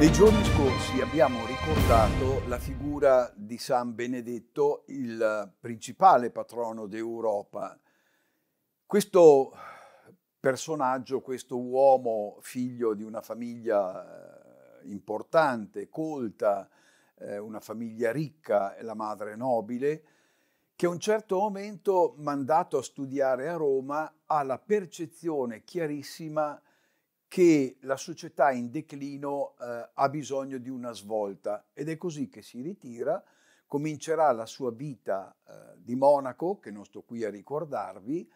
Nei giorni scorsi abbiamo ricordato la figura di San Benedetto, il principale patrono d'Europa. Questo personaggio, questo uomo figlio di una famiglia eh, importante, colta, eh, una famiglia ricca la madre nobile, che a un certo momento, mandato a studiare a Roma, ha la percezione chiarissima che la società in declino eh, ha bisogno di una svolta ed è così che si ritira, comincerà la sua vita eh, di monaco, che non sto qui a ricordarvi,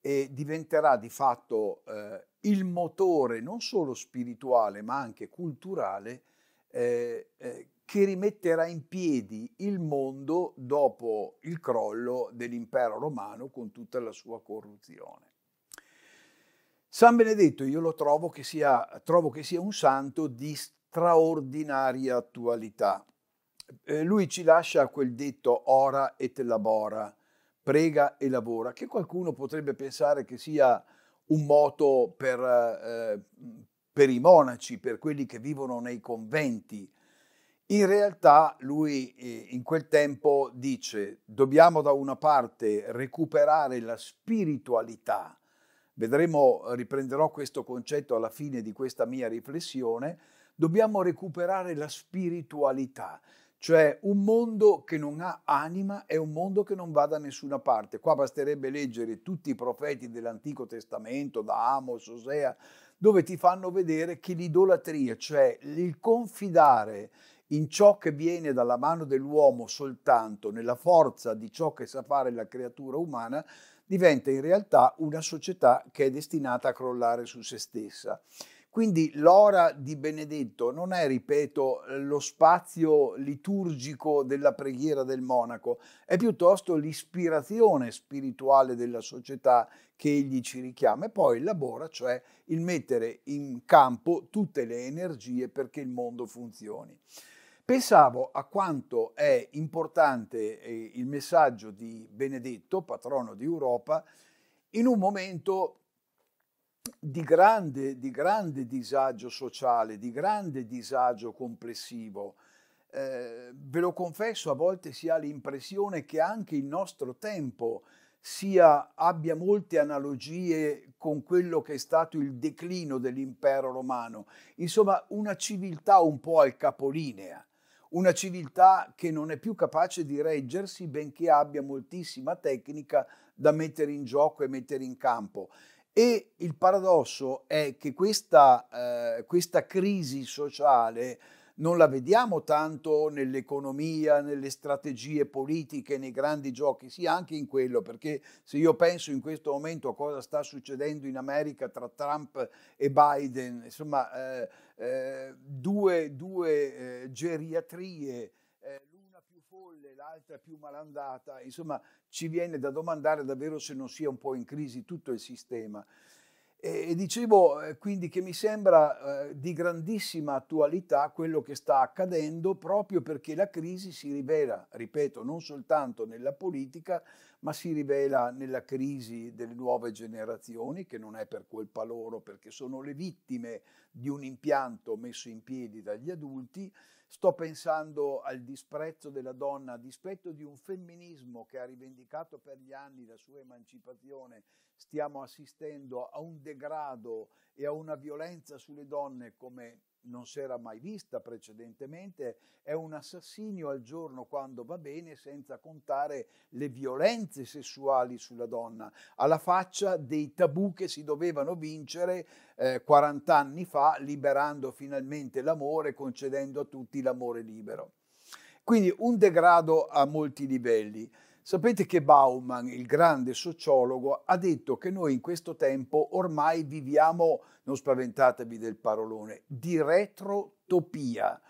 e diventerà di fatto eh, il motore non solo spirituale ma anche culturale eh, eh, che rimetterà in piedi il mondo dopo il crollo dell'impero romano con tutta la sua corruzione. San Benedetto io lo trovo che sia, trovo che sia un santo di straordinaria attualità. Eh, lui ci lascia quel detto ora et labora, prega e lavora, che qualcuno potrebbe pensare che sia un moto per, eh, per i monaci, per quelli che vivono nei conventi. In realtà lui eh, in quel tempo dice dobbiamo da una parte recuperare la spiritualità, vedremo, riprenderò questo concetto alla fine di questa mia riflessione, dobbiamo recuperare la spiritualità, cioè un mondo che non ha anima è un mondo che non va da nessuna parte. Qua basterebbe leggere tutti i profeti dell'Antico Testamento, da Amos, Osea, dove ti fanno vedere che l'idolatria, cioè il confidare in ciò che viene dalla mano dell'uomo soltanto, nella forza di ciò che sa fare la creatura umana, diventa in realtà una società che è destinata a crollare su se stessa. Quindi l'ora di Benedetto non è, ripeto, lo spazio liturgico della preghiera del monaco, è piuttosto l'ispirazione spirituale della società che egli ci richiama e poi elabora, cioè il mettere in campo tutte le energie perché il mondo funzioni. Pensavo a quanto è importante eh, il messaggio di Benedetto, patrono di Europa, in un momento di grande, di grande disagio sociale, di grande disagio complessivo. Eh, ve lo confesso, a volte si ha l'impressione che anche il nostro tempo sia, abbia molte analogie con quello che è stato il declino dell'impero romano, insomma una civiltà un po' al capolinea una civiltà che non è più capace di reggersi, benché abbia moltissima tecnica da mettere in gioco e mettere in campo. E il paradosso è che questa, eh, questa crisi sociale non la vediamo tanto nell'economia, nelle strategie politiche, nei grandi giochi, sì anche in quello, perché se io penso in questo momento a cosa sta succedendo in America tra Trump e Biden, insomma eh, eh, due, due eh, geriatrie, eh, l'una più folle, l'altra più malandata, insomma ci viene da domandare davvero se non sia un po' in crisi tutto il sistema. E dicevo eh, quindi che mi sembra eh, di grandissima attualità quello che sta accadendo proprio perché la crisi si rivela, ripeto, non soltanto nella politica, ma si rivela nella crisi delle nuove generazioni, che non è per colpa loro perché sono le vittime di un impianto messo in piedi dagli adulti. Sto pensando al disprezzo della donna, a dispetto di un femminismo che ha rivendicato per gli anni la sua emancipazione, stiamo assistendo a un degrado e a una violenza sulle donne come non si era mai vista precedentemente, è un assassinio al giorno quando va bene, senza contare le violenze sessuali sulla donna, alla faccia dei tabù che si dovevano vincere eh, 40 anni fa, liberando finalmente l'amore, concedendo a tutti l'amore libero. Quindi un degrado a molti livelli. Sapete che Bauman, il grande sociologo, ha detto che noi in questo tempo ormai viviamo, non spaventatevi del parolone, di retrotopia.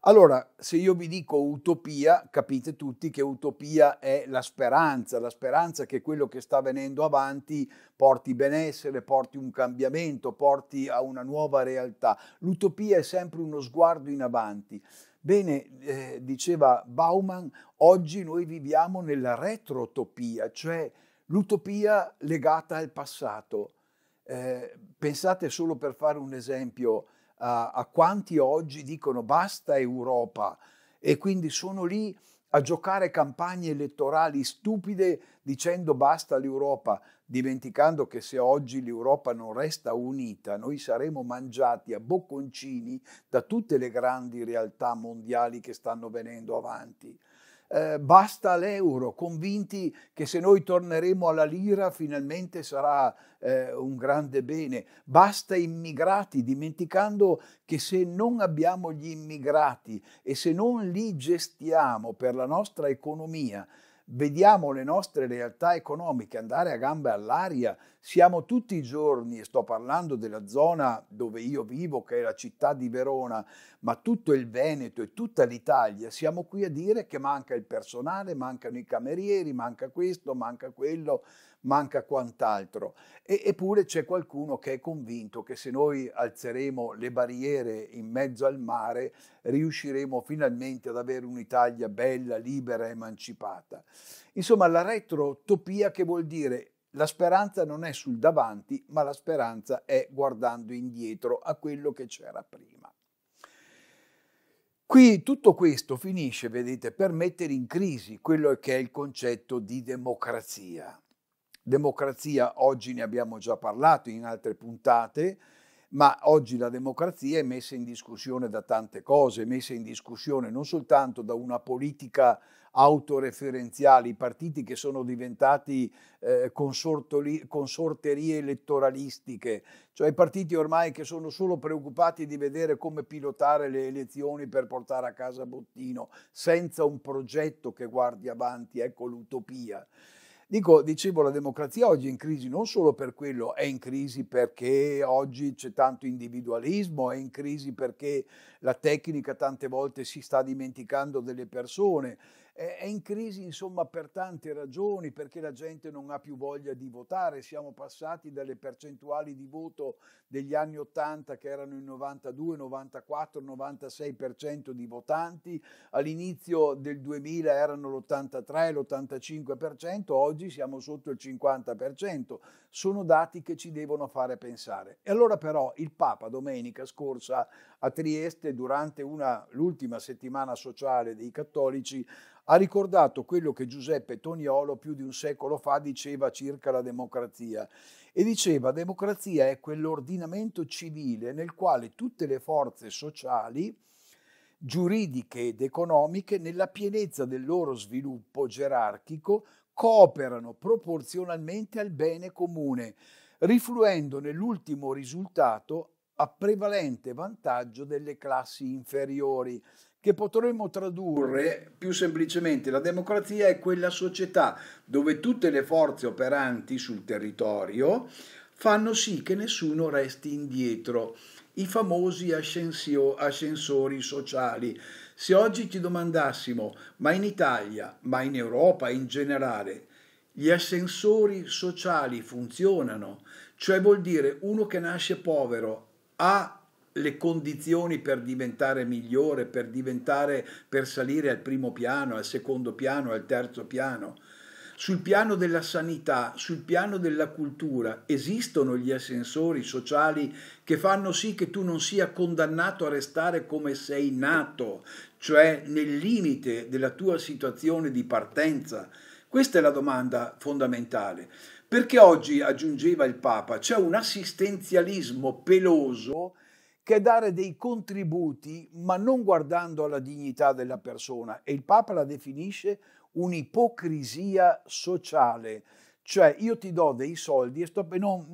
Allora, se io vi dico utopia, capite tutti che utopia è la speranza, la speranza che quello che sta venendo avanti porti benessere, porti un cambiamento, porti a una nuova realtà. L'utopia è sempre uno sguardo in avanti. Bene, eh, diceva Bauman, oggi noi viviamo nella retrotopia, cioè l'utopia legata al passato. Eh, pensate solo per fare un esempio a, a quanti oggi dicono basta Europa e quindi sono lì a giocare campagne elettorali stupide dicendo basta l'Europa dimenticando che se oggi l'Europa non resta unita, noi saremo mangiati a bocconcini da tutte le grandi realtà mondiali che stanno venendo avanti. Eh, basta l'euro, convinti che se noi torneremo alla lira finalmente sarà eh, un grande bene. Basta immigrati, dimenticando che se non abbiamo gli immigrati e se non li gestiamo per la nostra economia, vediamo le nostre realtà economiche andare a gambe all'aria, siamo tutti i giorni, e sto parlando della zona dove io vivo, che è la città di Verona, ma tutto il Veneto e tutta l'Italia, siamo qui a dire che manca il personale, mancano i camerieri, manca questo, manca quello, manca quant'altro. E, eppure c'è qualcuno che è convinto che se noi alzeremo le barriere in mezzo al mare riusciremo finalmente ad avere un'Italia bella, libera, emancipata. Insomma, la retrotopia che vuol dire la speranza non è sul davanti, ma la speranza è guardando indietro a quello che c'era prima. Qui tutto questo finisce, vedete, per mettere in crisi quello che è il concetto di democrazia. Democrazia oggi ne abbiamo già parlato in altre puntate, ma oggi la democrazia è messa in discussione da tante cose, è messa in discussione non soltanto da una politica autoreferenziale, i partiti che sono diventati eh, consorterie elettoralistiche, cioè i partiti ormai che sono solo preoccupati di vedere come pilotare le elezioni per portare a casa bottino, senza un progetto che guardi avanti, ecco l'utopia. Dico, dicevo, la democrazia oggi è in crisi non solo per quello, è in crisi perché oggi c'è tanto individualismo, è in crisi perché la tecnica tante volte si sta dimenticando delle persone, è in crisi insomma per tante ragioni, perché la gente non ha più voglia di votare, siamo passati dalle percentuali di voto degli anni 80 che erano il 92, 94, 96% di votanti, all'inizio del 2000 erano l'83, l'85%, oggi siamo sotto il 50%, sono dati che ci devono fare pensare. E allora però il Papa domenica scorsa a Trieste durante l'ultima settimana sociale dei cattolici ha ricordato quello che Giuseppe Toniolo più di un secolo fa diceva circa la democrazia. E diceva democrazia è quell'ordinamento civile nel quale tutte le forze sociali, giuridiche ed economiche, nella pienezza del loro sviluppo gerarchico, cooperano proporzionalmente al bene comune, rifluendo nell'ultimo risultato a prevalente vantaggio delle classi inferiori che potremmo tradurre più semplicemente la democrazia è quella società dove tutte le forze operanti sul territorio fanno sì che nessuno resti indietro, i famosi ascensori sociali. Se oggi ci domandassimo, ma in Italia, ma in Europa in generale, gli ascensori sociali funzionano, cioè vuol dire uno che nasce povero ha le condizioni per diventare migliore, per, diventare, per salire al primo piano, al secondo piano, al terzo piano. Sul piano della sanità, sul piano della cultura, esistono gli ascensori sociali che fanno sì che tu non sia condannato a restare come sei nato, cioè nel limite della tua situazione di partenza. Questa è la domanda fondamentale. Perché oggi, aggiungeva il Papa, c'è un assistenzialismo peloso che dare dei contributi, ma non guardando alla dignità della persona. E il Papa la definisce un'ipocrisia sociale, cioè io ti do dei soldi e sto, non,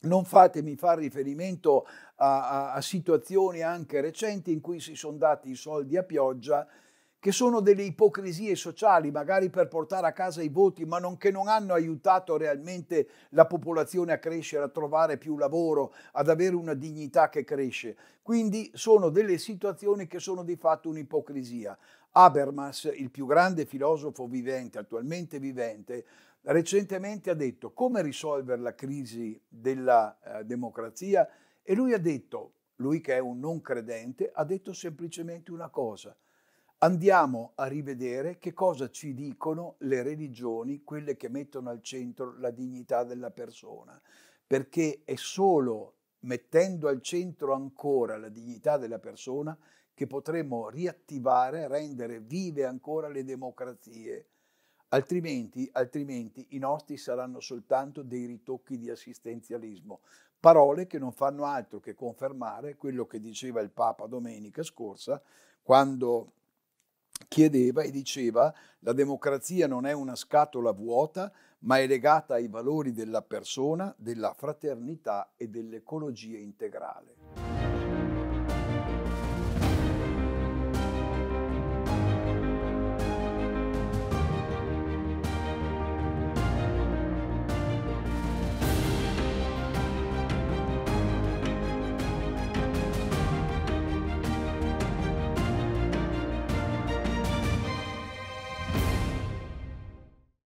non fatemi fare riferimento a, a, a situazioni anche recenti in cui si sono dati i soldi a pioggia che sono delle ipocrisie sociali, magari per portare a casa i voti, ma non, che non hanno aiutato realmente la popolazione a crescere, a trovare più lavoro, ad avere una dignità che cresce. Quindi sono delle situazioni che sono di fatto un'ipocrisia. Habermas, il più grande filosofo vivente, attualmente vivente, recentemente ha detto come risolvere la crisi della eh, democrazia e lui ha detto, lui che è un non credente, ha detto semplicemente una cosa – Andiamo a rivedere che cosa ci dicono le religioni, quelle che mettono al centro la dignità della persona, perché è solo mettendo al centro ancora la dignità della persona che potremo riattivare, rendere vive ancora le democrazie, altrimenti, altrimenti i nostri saranno soltanto dei ritocchi di assistenzialismo, parole che non fanno altro che confermare quello che diceva il Papa domenica scorsa quando chiedeva e diceva la democrazia non è una scatola vuota, ma è legata ai valori della persona, della fraternità e dell'ecologia integrale.